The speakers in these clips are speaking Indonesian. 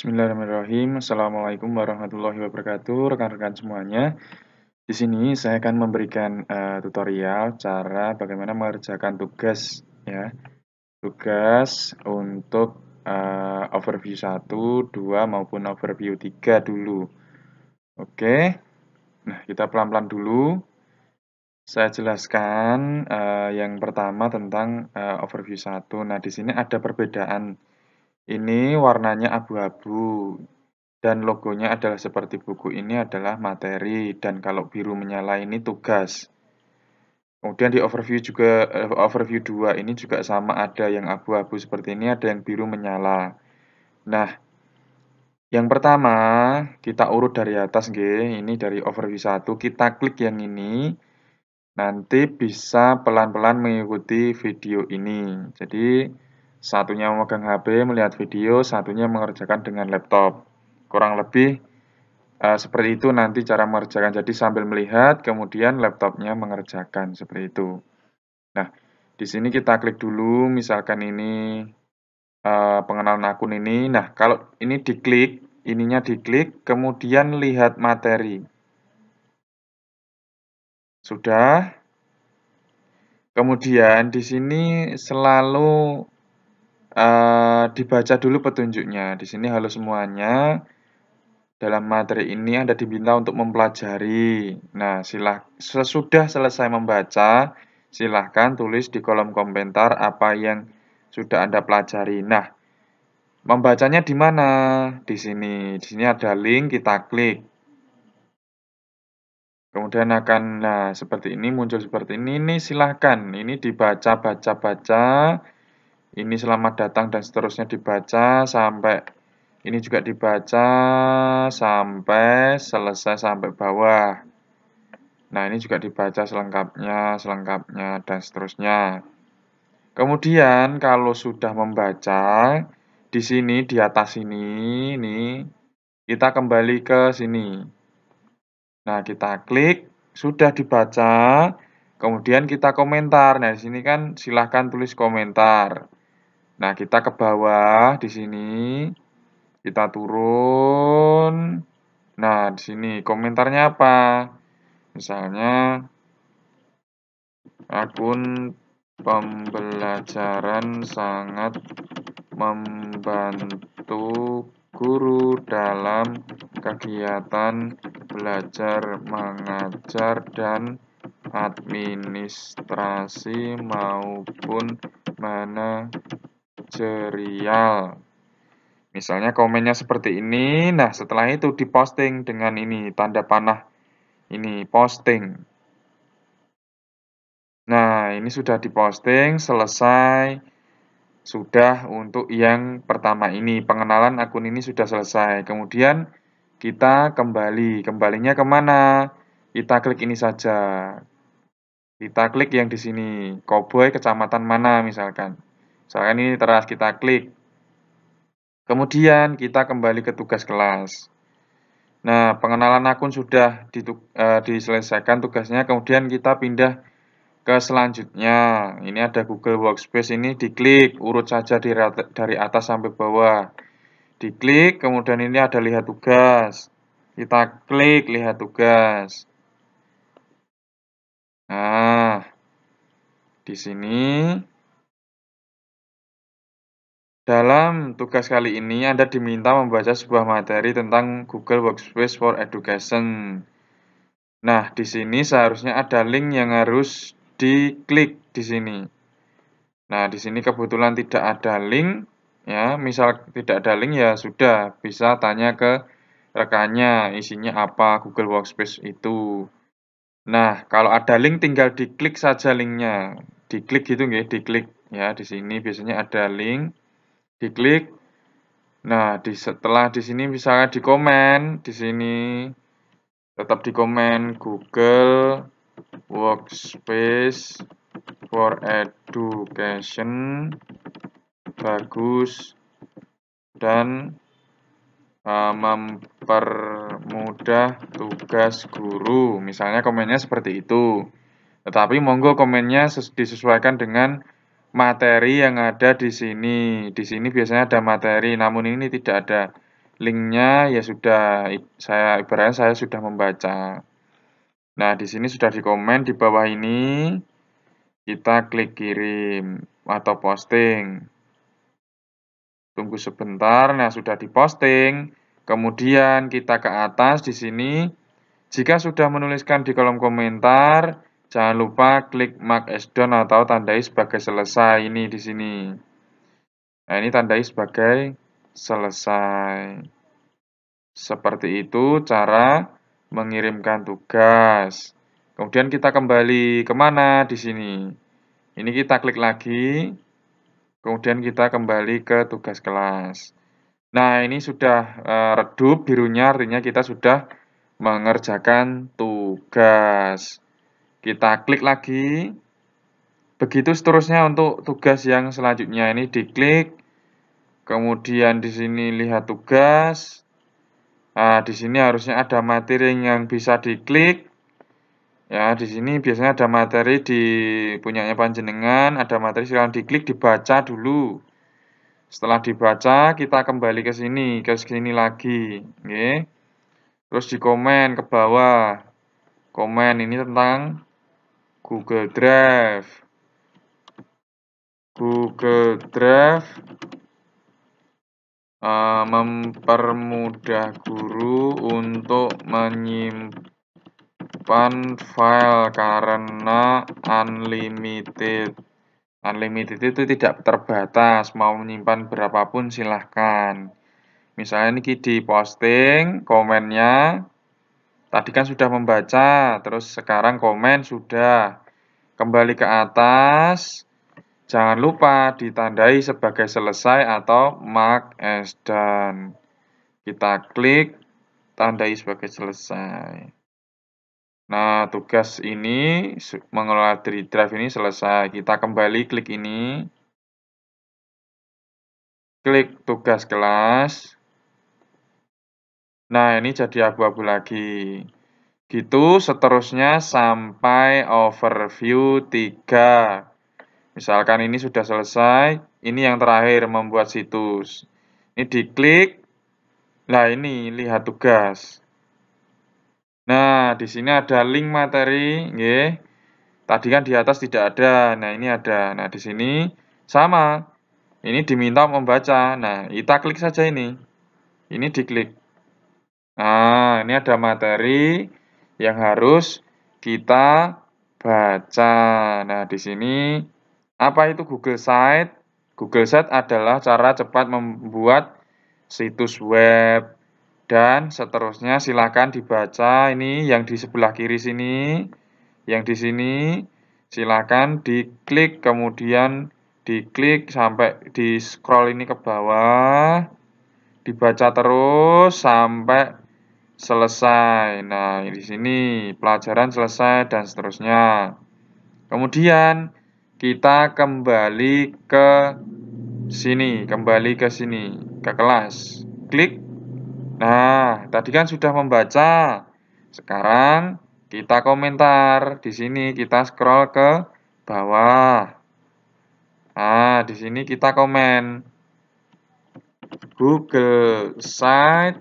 Bismillahirrahmanirrahim. Assalamualaikum warahmatullahi wabarakatuh, rekan-rekan semuanya. Di sini saya akan memberikan uh, tutorial cara bagaimana mengerjakan tugas ya. Tugas untuk uh, overview 1, 2 maupun overview 3 dulu. Oke. Nah, kita pelan-pelan dulu. Saya jelaskan uh, yang pertama tentang uh, overview 1. Nah, di sini ada perbedaan ini warnanya abu-abu dan logonya adalah seperti buku ini adalah materi dan kalau biru menyala ini tugas. Kemudian di overview juga eh, overview 2 ini juga sama ada yang abu-abu seperti ini, ada yang biru menyala. Nah, yang pertama, kita urut dari atas g. Ini dari overview 1, kita klik yang ini. Nanti bisa pelan-pelan mengikuti video ini. Jadi Satunya memegang HP melihat video, satunya mengerjakan dengan laptop. Kurang lebih e, seperti itu nanti cara mengerjakan. Jadi sambil melihat, kemudian laptopnya mengerjakan seperti itu. Nah, di sini kita klik dulu, misalkan ini e, pengenalan akun ini. Nah, kalau ini diklik, ininya diklik, kemudian lihat materi. Sudah. Kemudian di sini selalu Eh, dibaca dulu petunjuknya. Di sini halo semuanya. Dalam materi ini Anda diminta untuk mempelajari. Nah, silah sesudah selesai membaca, silahkan tulis di kolom komentar apa yang sudah Anda pelajari. Nah, membacanya di mana? Di sini. Di sini ada link, kita klik. Kemudian akan nah seperti ini muncul seperti ini. Ini silahkan. Ini dibaca, baca. baca ini selamat datang dan seterusnya dibaca sampai ini juga dibaca sampai selesai sampai bawah. Nah, ini juga dibaca selengkapnya, selengkapnya dan seterusnya. Kemudian kalau sudah membaca di sini di atas ini, ini kita kembali ke sini. Nah, kita klik sudah dibaca, kemudian kita komentar. Nah, di sini kan silahkan tulis komentar. Nah, kita ke bawah di sini. Kita turun. Nah, di sini komentarnya apa? Misalnya akun pembelajaran sangat membantu guru dalam kegiatan belajar mengajar dan administrasi maupun mana serial. Misalnya komennya seperti ini, nah setelah itu diposting dengan ini, tanda panah ini, posting. Nah, ini sudah diposting, selesai, sudah untuk yang pertama ini, pengenalan akun ini sudah selesai. Kemudian kita kembali, kembalinya kemana? Kita klik ini saja, kita klik yang di sini, Koboi Kecamatan mana misalkan. Misalkan ini teras kita klik. Kemudian kita kembali ke tugas kelas. Nah, pengenalan akun sudah dituk, uh, e, diselesaikan tugasnya, kemudian kita pindah ke selanjutnya. Ini ada Google Workspace ini diklik, urut saja di, dari atas sampai bawah. Diklik, kemudian ini ada lihat tugas. Kita klik lihat tugas. Nah, di sini dalam tugas kali ini, Anda diminta membaca sebuah materi tentang Google Workspace for Education. Nah, di sini seharusnya ada link yang harus diklik di sini. Nah, di sini kebetulan tidak ada link, ya. Misal tidak ada link ya sudah, bisa tanya ke rekannya isinya apa Google Workspace itu. Nah, kalau ada link tinggal diklik saja linknya. Diklik gitu nggih, diklik ya. Di sini biasanya ada link diklik nah di setelah di sini misalnya di komen di sini tetap di komen Google Workspace for Education bagus dan uh, mempermudah tugas guru misalnya komennya seperti itu tetapi monggo komennya disesuaikan dengan materi yang ada di sini. Di sini biasanya ada materi, namun ini tidak ada linknya. Ya sudah, saya ibaratnya saya sudah membaca. Nah, di sini sudah dikomen di bawah ini. Kita klik kirim atau posting. Tunggu sebentar, nah sudah diposting. Kemudian kita ke atas di sini. Jika sudah menuliskan di kolom komentar, Jangan lupa klik mark as done atau tandai sebagai selesai ini di sini. Nah, ini tandai sebagai selesai. Seperti itu cara mengirimkan tugas. Kemudian kita kembali kemana di sini. Ini kita klik lagi. Kemudian kita kembali ke tugas kelas. Nah, ini sudah eh, redup birunya, artinya kita sudah mengerjakan tugas. Kita klik lagi. Begitu seterusnya untuk tugas yang selanjutnya ini diklik. Kemudian di sini lihat tugas. Nah, di sini harusnya ada materi yang bisa diklik. Ya, di sini biasanya ada materi di punyanya panjenengan, ada materi silahkan diklik, dibaca dulu. Setelah dibaca, kita kembali ke sini, ke sini lagi. Oke. Terus di komen ke bawah. Komen ini tentang Google Drive. Google Drive uh, mempermudah guru untuk menyimpan file karena unlimited. Unlimited itu tidak terbatas, mau menyimpan berapapun silahkan. Misalnya ini di posting komennya Tadi kan sudah membaca, terus sekarang komen sudah. Kembali ke atas. Jangan lupa ditandai sebagai selesai atau mark as done. Kita klik tandai sebagai selesai. Nah, tugas ini mengelola drive ini selesai. Kita kembali klik ini. Klik tugas kelas. Nah, ini jadi abu-abu lagi. Gitu seterusnya sampai overview 3. Misalkan ini sudah selesai, ini yang terakhir membuat situs. Ini diklik. Nah, ini lihat tugas. Nah, di sini ada link materi, nggih. Tadi kan di atas tidak ada. Nah, ini ada. Nah, di sini sama. Ini diminta membaca. Nah, kita klik saja ini. Ini diklik. Nah, ini ada materi yang harus kita baca. Nah, di sini apa itu Google Site? Google Site adalah cara cepat membuat situs web dan seterusnya. silakan dibaca ini yang di sebelah kiri sini, yang di sini silakan diklik kemudian diklik sampai di scroll ini ke bawah dibaca terus sampai selesai. Nah, di sini pelajaran selesai dan seterusnya. Kemudian kita kembali ke sini, kembali ke sini, ke kelas. Klik. Nah, tadi kan sudah membaca. Sekarang kita komentar. Di sini kita scroll ke bawah. Nah, di sini kita komen Google Site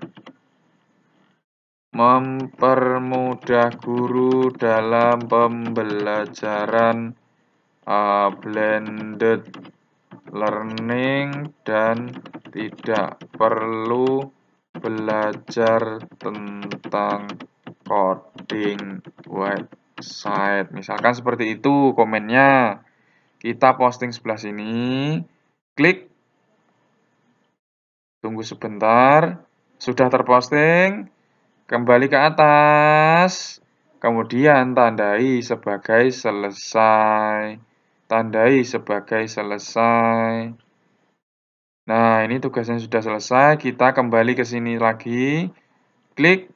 mempermudah guru dalam pembelajaran uh, blended learning dan tidak perlu belajar tentang coding website. Misalkan seperti itu komennya. Kita posting sebelah sini, klik, tunggu sebentar, sudah terposting, Kembali ke atas. Kemudian tandai sebagai selesai. Tandai sebagai selesai. Nah, ini tugasnya sudah selesai. Kita kembali ke sini lagi. Klik.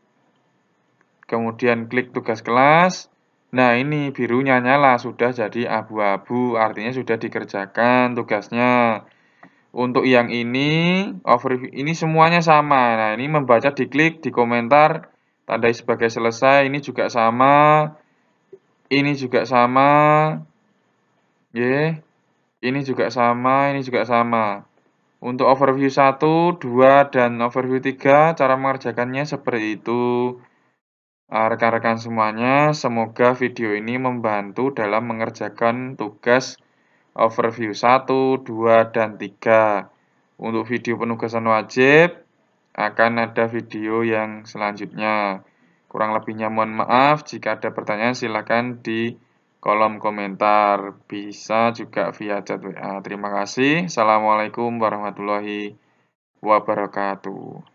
Kemudian klik tugas kelas. Nah, ini birunya nyala. Sudah jadi abu-abu. Artinya sudah dikerjakan tugasnya. Untuk yang ini, overview ini semuanya sama. Nah, ini membaca diklik di komentar tandai sebagai selesai, ini juga sama. Ini juga sama. Yeah. Ini juga sama, ini juga sama. Untuk overview 1, 2, dan overview 3, cara mengerjakannya seperti itu. Ah, rekan-rekan semuanya, semoga video ini membantu dalam mengerjakan tugas overview 1, 2, dan 3. Untuk video penugasan wajib akan ada video yang selanjutnya. Kurang lebihnya mohon maaf, jika ada pertanyaan silakan di kolom komentar. Bisa juga via chat WA. Terima kasih. Assalamualaikum warahmatullahi wabarakatuh.